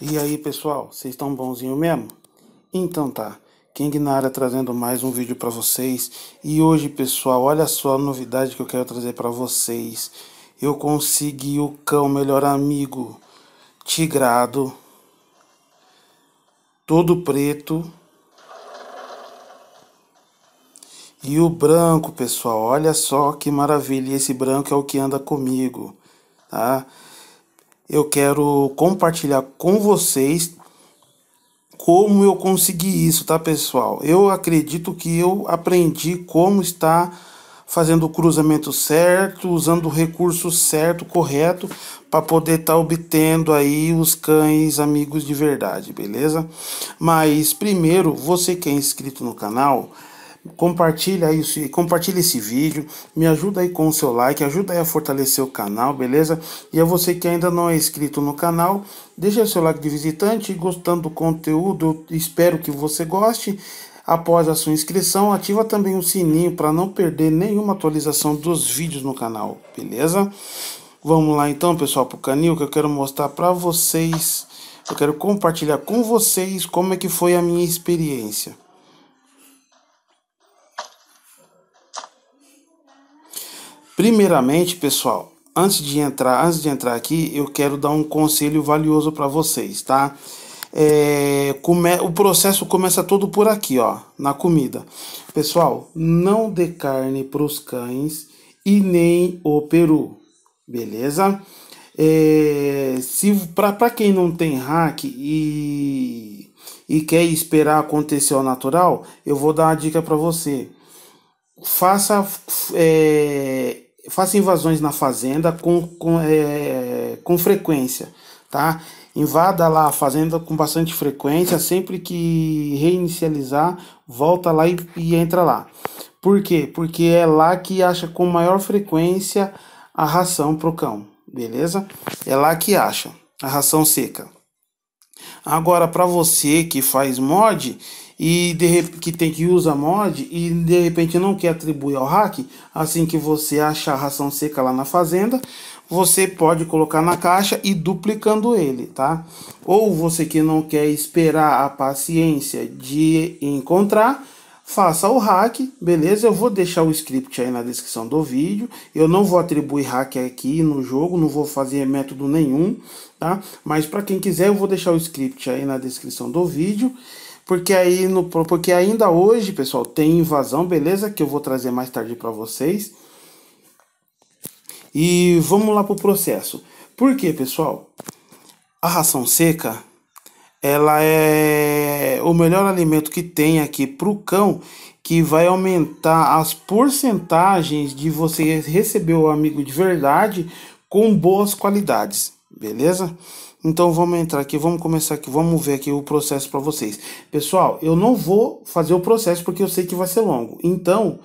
E aí pessoal, vocês estão bonzinho mesmo? Então tá, King área trazendo mais um vídeo para vocês E hoje pessoal, olha só a novidade que eu quero trazer para vocês Eu consegui o cão melhor amigo Tigrado Todo preto E o branco pessoal, olha só que maravilha e Esse branco é o que anda comigo, tá? eu quero compartilhar com vocês como eu consegui isso, tá pessoal? Eu acredito que eu aprendi como está fazendo o cruzamento certo, usando o recurso certo, correto, para poder estar tá obtendo aí os cães amigos de verdade, beleza? Mas primeiro, você que é inscrito no canal, compartilha isso, compartilha esse vídeo, me ajuda aí com o seu like, ajuda aí a fortalecer o canal, beleza? E a você que ainda não é inscrito no canal, deixa seu like de visitante, gostando do conteúdo, espero que você goste. Após a sua inscrição, ativa também o sininho para não perder nenhuma atualização dos vídeos no canal, beleza? Vamos lá então, pessoal, para o canil que eu quero mostrar para vocês, eu quero compartilhar com vocês como é que foi a minha experiência. Primeiramente, pessoal, antes de entrar, antes de entrar aqui, eu quero dar um conselho valioso para vocês, tá? É, come, o processo começa todo por aqui, ó, na comida. Pessoal, não dê carne para os cães e nem o peru, beleza? É, se para quem não tem hack e, e quer esperar acontecer ao natural, eu vou dar uma dica para você. Faça é, Faça invasões na fazenda com, com, é, com frequência, tá? Invada lá a fazenda com bastante frequência, sempre que reinicializar, volta lá e, e entra lá. Por quê? Porque é lá que acha com maior frequência a ração para o cão, beleza? É lá que acha a ração seca. Agora, para você que faz mod e de, que tem que usar mod e de repente não quer atribuir ao hack, assim que você achar ração seca lá na fazenda, você pode colocar na caixa e duplicando ele, tá? Ou você que não quer esperar a paciência de encontrar, faça o hack, beleza? Eu vou deixar o script aí na descrição do vídeo. Eu não vou atribuir hack aqui no jogo, não vou fazer método nenhum, tá? Mas para quem quiser, eu vou deixar o script aí na descrição do vídeo. Porque aí no porque ainda hoje, pessoal, tem invasão, beleza? Que eu vou trazer mais tarde para vocês. E vamos lá pro processo. Por quê, pessoal? A ração seca, ela é o melhor alimento que tem aqui para o cão, que vai aumentar as porcentagens de você receber o amigo de verdade com boas qualidades, beleza? Então vamos entrar aqui, vamos começar aqui, vamos ver aqui o processo para vocês. Pessoal, eu não vou fazer o processo porque eu sei que vai ser longo. Então,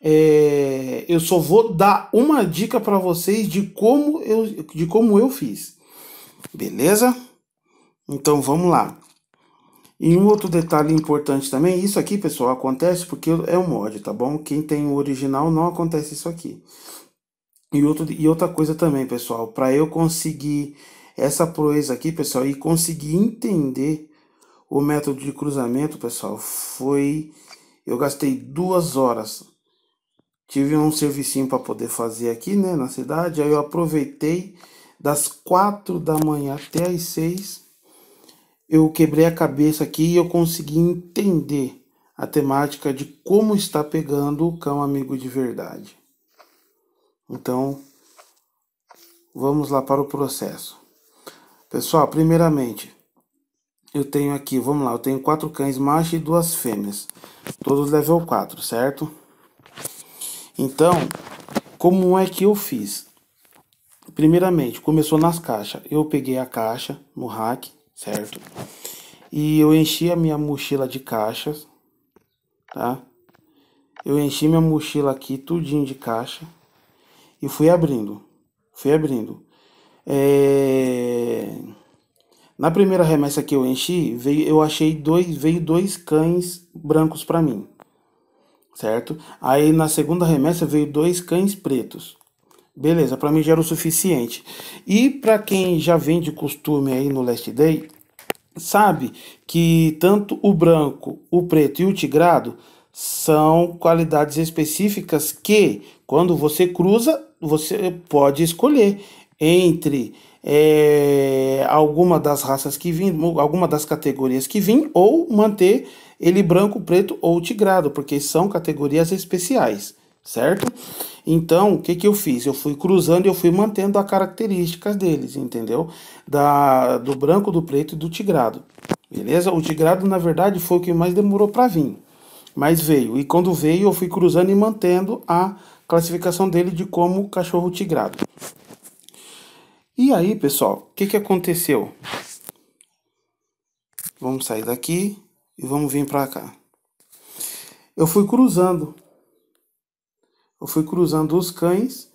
é, eu só vou dar uma dica para vocês de como, eu, de como eu fiz. Beleza? Então vamos lá. E um outro detalhe importante também, isso aqui, pessoal, acontece porque é um mod, tá bom? Quem tem o original não acontece isso aqui. E, outro, e outra coisa também, pessoal, para eu conseguir essa proeza aqui, pessoal, e conseguir entender o método de cruzamento, pessoal, foi... Eu gastei duas horas. Tive um servicinho para poder fazer aqui, né, na cidade. Aí eu aproveitei das quatro da manhã até as seis. Eu quebrei a cabeça aqui e eu consegui entender a temática de como está pegando o cão amigo de verdade. Então, vamos lá para o processo. Pessoal, primeiramente, eu tenho aqui, vamos lá, eu tenho quatro cães macho e duas fêmeas, todos level 4, certo? Então, como é que eu fiz? Primeiramente, começou nas caixas. Eu peguei a caixa no rack, certo? E eu enchi a minha mochila de caixas, tá? Eu enchi minha mochila aqui tudinho de caixa e fui abrindo, fui abrindo. É... Na primeira remessa que eu enchi, veio, eu achei dois, veio dois cães brancos para mim, certo? Aí na segunda remessa veio dois cães pretos. Beleza, para mim já era o suficiente. E para quem já vem de costume aí no Last Day, sabe que tanto o branco, o preto e o tigrado são qualidades específicas que, quando você cruza, você pode escolher entre é, alguma das raças que vim, alguma das categorias que vim, ou manter ele branco, preto ou tigrado, porque são categorias especiais, certo? Então, o que, que eu fiz? Eu fui cruzando e eu fui mantendo as características deles, entendeu? Da, do branco, do preto e do tigrado, beleza? O tigrado, na verdade, foi o que mais demorou para vir, mas veio. E quando veio, eu fui cruzando e mantendo a classificação dele de como cachorro tigrado. E aí, pessoal, o que, que aconteceu? Vamos sair daqui e vamos vir para cá. Eu fui cruzando. Eu fui cruzando os cães.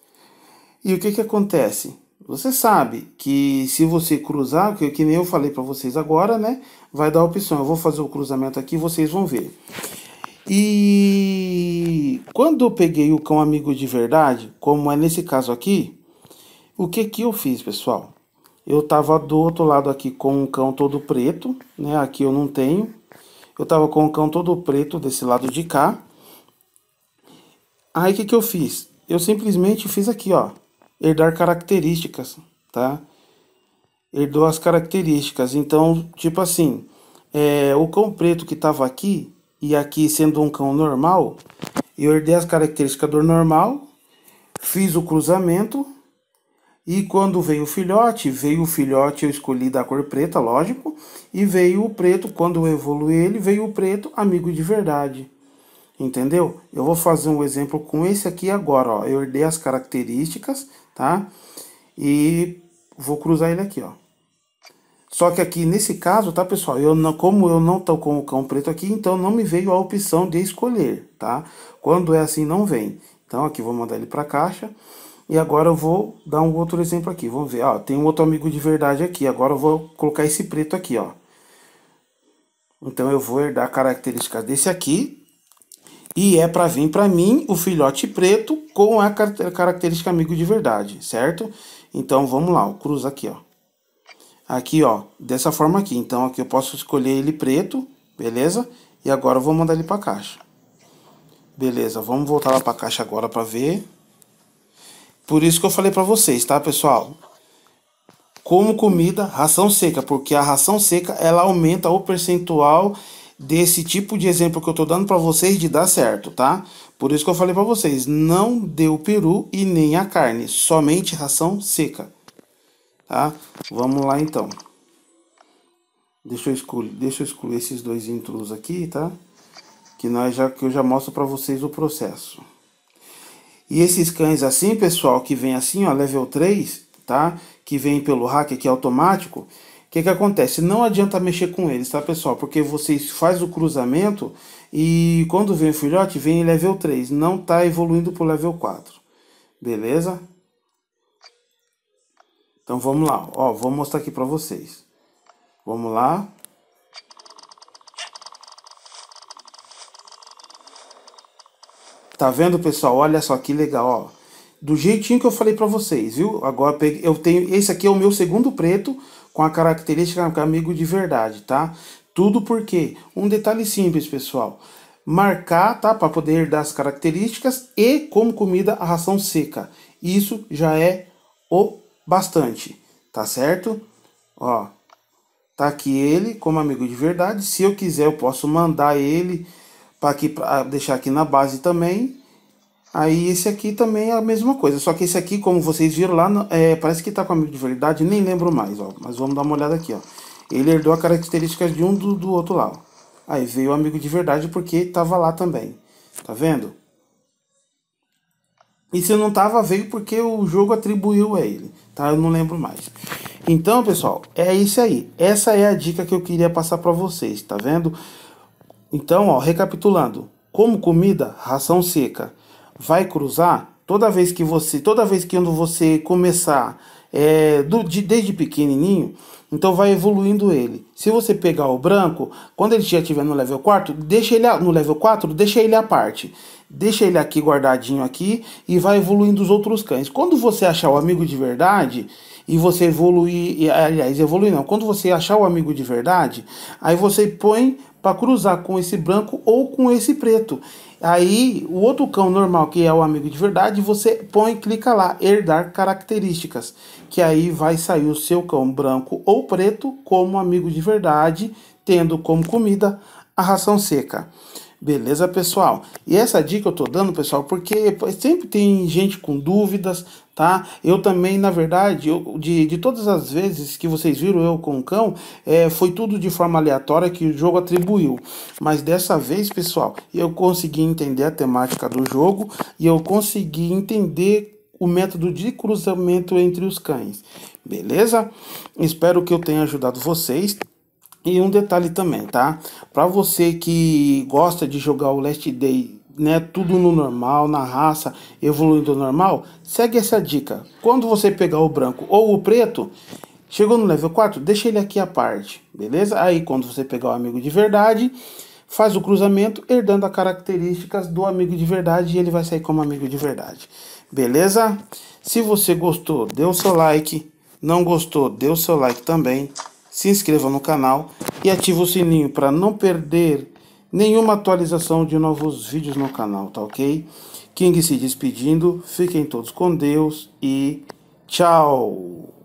E o que, que acontece? Você sabe que se você cruzar, que, que nem eu falei para vocês agora, né? Vai dar opção. Eu vou fazer o cruzamento aqui vocês vão ver. E quando eu peguei o cão amigo de verdade, como é nesse caso aqui, o que que eu fiz, pessoal? Eu tava do outro lado aqui com um cão todo preto, né? Aqui eu não tenho. Eu tava com um cão todo preto desse lado de cá. Aí o que que eu fiz? Eu simplesmente fiz aqui, ó, herdar características, tá? Herdou as características. Então, tipo assim, é, o cão preto que tava aqui e aqui sendo um cão normal, eu herdei as características do normal, fiz o cruzamento e quando veio o filhote, veio o filhote eu escolhi da cor preta, lógico, e veio o preto, quando eu evoluí ele, veio o preto, amigo de verdade. Entendeu? Eu vou fazer um exemplo com esse aqui agora, ó. Eu herdei as características, tá? E vou cruzar ele aqui, ó. Só que aqui nesse caso, tá, pessoal? Eu não, como eu não tô com o cão preto aqui, então não me veio a opção de escolher, tá? Quando é assim, não vem. Então aqui vou mandar ele para a caixa. E agora eu vou dar um outro exemplo aqui. Vamos ver, ó, tem um outro amigo de verdade aqui. Agora eu vou colocar esse preto aqui, ó. Então eu vou herdar características desse aqui. E é para vir para mim o filhote preto com a característica amigo de verdade, certo? Então vamos lá, ó, cruza aqui, ó. Aqui, ó, dessa forma aqui. Então aqui eu posso escolher ele preto, beleza? E agora eu vou mandar ele para a caixa. Beleza, vamos voltar lá para a caixa agora para ver. Por isso que eu falei para vocês, tá, pessoal? Como comida, ração seca, porque a ração seca ela aumenta o percentual desse tipo de exemplo que eu tô dando para vocês de dar certo, tá? Por isso que eu falei para vocês, não dê o peru e nem a carne, somente ração seca. Tá? Vamos lá então. Deixa eu excluir, deixa eu excluir esses dois intrusos aqui, tá? Que nós já que eu já mostro para vocês o processo. E esses cães assim, pessoal, que vem assim, ó, level 3, tá? Que vem pelo hack aqui automático. O que, que acontece? Não adianta mexer com eles, tá, pessoal? Porque vocês faz o cruzamento e quando vem o filhote, vem em level 3. Não tá evoluindo pro level 4. Beleza? Então vamos lá. Ó, vou mostrar aqui para vocês. Vamos lá. Tá vendo, pessoal? Olha só que legal, ó. Do jeitinho que eu falei para vocês, viu? Agora eu tenho, esse aqui é o meu segundo preto com a característica é amigo de verdade, tá? Tudo porque um detalhe simples, pessoal. Marcar, tá? Para poder dar as características e como comida a ração seca. Isso já é o bastante, tá certo? Ó, tá aqui ele como amigo de verdade. Se eu quiser, eu posso mandar ele para aqui, pra ah, deixar aqui na base também. Aí esse aqui também é a mesma coisa, só que esse aqui, como vocês viram lá, é, parece que está com amigo de verdade, nem lembro mais, ó. Mas vamos dar uma olhada aqui, ó. Ele herdou a característica de um do, do outro lado Aí veio o amigo de verdade porque estava lá também, tá vendo? E se não tava, veio porque o jogo atribuiu a ele, tá? Eu não lembro mais. Então, pessoal, é isso aí. Essa é a dica que eu queria passar para vocês, tá vendo? Então, ó, recapitulando, como comida, ração seca. Vai cruzar toda vez que você, toda vez que você começar é, do, de, desde pequenininho, então vai evoluindo ele. Se você pegar o branco, quando ele já estiver no level 4, deixa ele no level 4, deixa ele à parte. Deixa ele aqui guardadinho aqui e vai evoluindo os outros cães. Quando você achar o amigo de verdade e você evoluir, aliás, evoluir não, quando você achar o amigo de verdade, aí você põe para cruzar com esse branco ou com esse preto. Aí o outro cão normal, que é o amigo de verdade, você põe, clica lá, herdar características, que aí vai sair o seu cão branco ou preto como amigo de verdade, tendo como comida a ração seca. Beleza, pessoal? E essa dica eu tô dando, pessoal, porque sempre tem gente com dúvidas, tá? Eu também, na verdade, eu, de, de todas as vezes que vocês viram eu com o cão, é, foi tudo de forma aleatória que o jogo atribuiu. Mas dessa vez, pessoal, eu consegui entender a temática do jogo e eu consegui entender o método de cruzamento entre os cães. Beleza? Espero que eu tenha ajudado vocês. E um detalhe também, tá? Para você que gosta de jogar o Last Day, né, tudo no normal, na raça, evoluindo normal, segue essa dica. Quando você pegar o branco ou o preto, chegou no level 4, deixa ele aqui à parte, beleza? Aí quando você pegar o amigo de verdade, faz o cruzamento herdando as características do amigo de verdade e ele vai sair como amigo de verdade. Beleza? Se você gostou, dê o seu like. Não gostou, dê o seu like também se inscreva no canal e ative o sininho para não perder nenhuma atualização de novos vídeos no canal, tá ok? King se despedindo, fiquem todos com Deus e tchau!